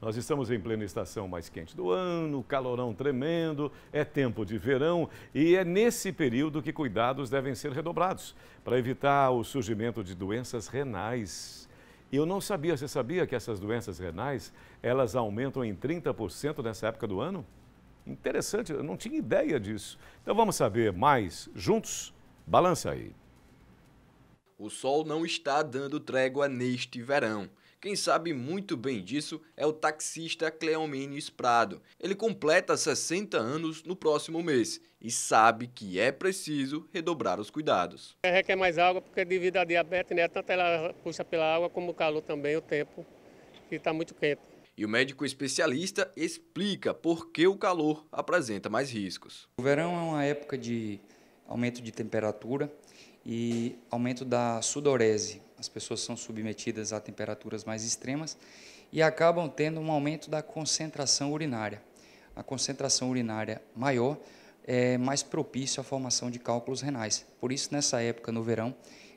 Nós estamos em plena estação mais quente do ano, calorão tremendo, é tempo de verão e é nesse período que cuidados devem ser redobrados para evitar o surgimento de doenças renais. Eu não sabia, você sabia que essas doenças renais, elas aumentam em 30% nessa época do ano? Interessante, eu não tinha ideia disso. Então vamos saber mais juntos? Balança aí. O sol não está dando trégua neste verão. Quem sabe muito bem disso é o taxista Cleomenes Prado. Ele completa 60 anos no próximo mês e sabe que é preciso redobrar os cuidados. É, requer mais água porque devido à diabetes, né, tanto ela puxa pela água como o calor também, o tempo que está muito quente. E o médico especialista explica por que o calor apresenta mais riscos. O verão é uma época de aumento de temperatura e aumento da sudorese, as pessoas são submetidas a temperaturas mais extremas e acabam tendo um aumento da concentração urinária. A concentração urinária maior é mais propício à formação de cálculos renais. Por isso, nessa época, no verão,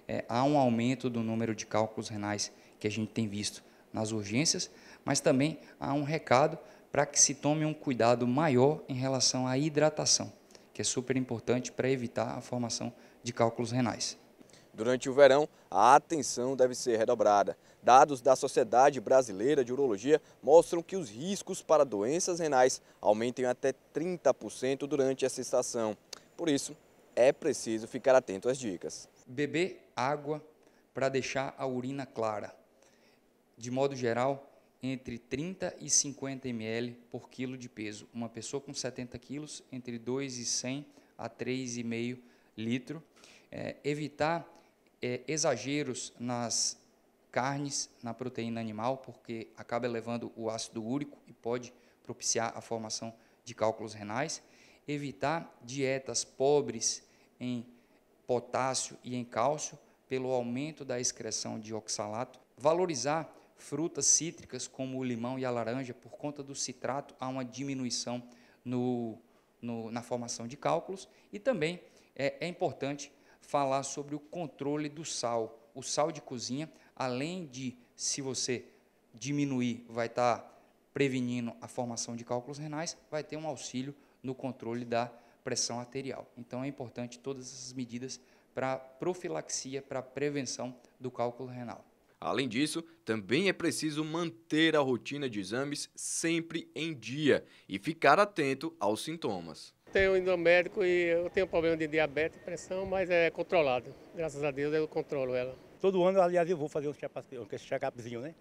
é, há um aumento do número de cálculos renais que a gente tem visto nas urgências, mas também há um recado para que se tome um cuidado maior em relação à hidratação, que é super importante para evitar a formação de cálculos renais. Durante o verão, a atenção deve ser redobrada. Dados da Sociedade Brasileira de Urologia mostram que os riscos para doenças renais aumentam até 30% durante essa estação. Por isso, é preciso ficar atento às dicas. Beber água para deixar a urina clara. De modo geral, entre 30 e 50 ml por quilo de peso. Uma pessoa com 70 quilos, entre 2 e 100 a 3,5 litro. É, evitar é, exageros nas carnes, na proteína animal, porque acaba elevando o ácido úrico e pode propiciar a formação de cálculos renais. Evitar dietas pobres em potássio e em cálcio, pelo aumento da excreção de oxalato. Valorizar frutas cítricas como o limão e a laranja, por conta do citrato, há uma diminuição no, no, na formação de cálculos. E também é, é importante falar sobre o controle do sal. O sal de cozinha, além de, se você diminuir, vai estar tá prevenindo a formação de cálculos renais, vai ter um auxílio no controle da pressão arterial. Então é importante todas essas medidas para profilaxia, para prevenção do cálculo renal. Além disso, também é preciso manter a rotina de exames sempre em dia e ficar atento aos sintomas tenho ido ao médico e eu tenho problema de diabetes e pressão, mas é controlado. Graças a Deus eu controlo ela. Todo ano, aliás, eu vou fazer um check-upzinho, né?